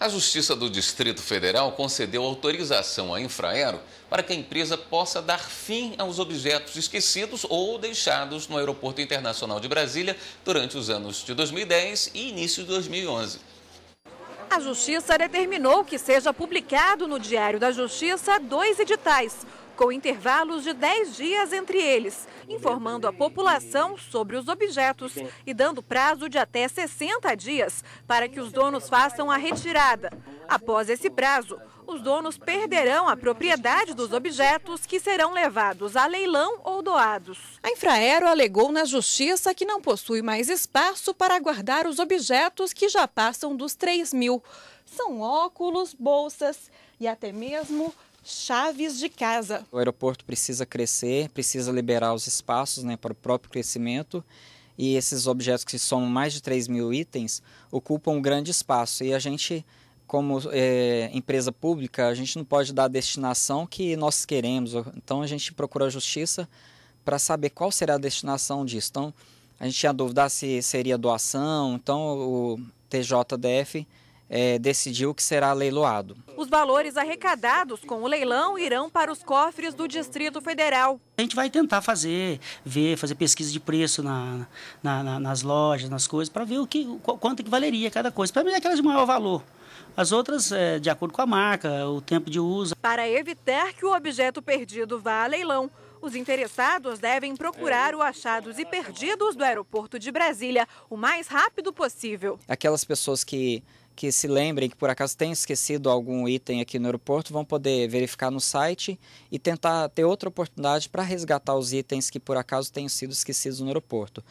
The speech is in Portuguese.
A Justiça do Distrito Federal concedeu autorização à Infraero para que a empresa possa dar fim aos objetos esquecidos ou deixados no Aeroporto Internacional de Brasília durante os anos de 2010 e início de 2011. A Justiça determinou que seja publicado no Diário da Justiça dois editais com intervalos de 10 dias entre eles, informando a população sobre os objetos e dando prazo de até 60 dias para que os donos façam a retirada. Após esse prazo, os donos perderão a propriedade dos objetos que serão levados a leilão ou doados. A Infraero alegou na justiça que não possui mais espaço para guardar os objetos que já passam dos 3 mil são óculos, bolsas e até mesmo chaves de casa. O aeroporto precisa crescer, precisa liberar os espaços né, para o próprio crescimento. E esses objetos que somam mais de 3 mil itens ocupam um grande espaço. E a gente, como é, empresa pública, a gente não pode dar a destinação que nós queremos. Então a gente procura a justiça para saber qual será a destinação disso. Então a gente tinha dúvida se seria doação. Então o TJDF é, decidiu que será leiloado. Os valores arrecadados com o leilão irão para os cofres do Distrito Federal. A gente vai tentar fazer, ver, fazer pesquisa de preço na, na, na, nas lojas, nas coisas, para ver o que, quanto que valeria cada coisa. Para mim, é aquelas de maior valor. As outras, é, de acordo com a marca, o tempo de uso. Para evitar que o objeto perdido vá a leilão, os interessados devem procurar o Achados e Perdidos do aeroporto de Brasília o mais rápido possível. Aquelas pessoas que que se lembrem que por acaso tenham esquecido algum item aqui no aeroporto vão poder verificar no site e tentar ter outra oportunidade para resgatar os itens que por acaso tenham sido esquecidos no aeroporto.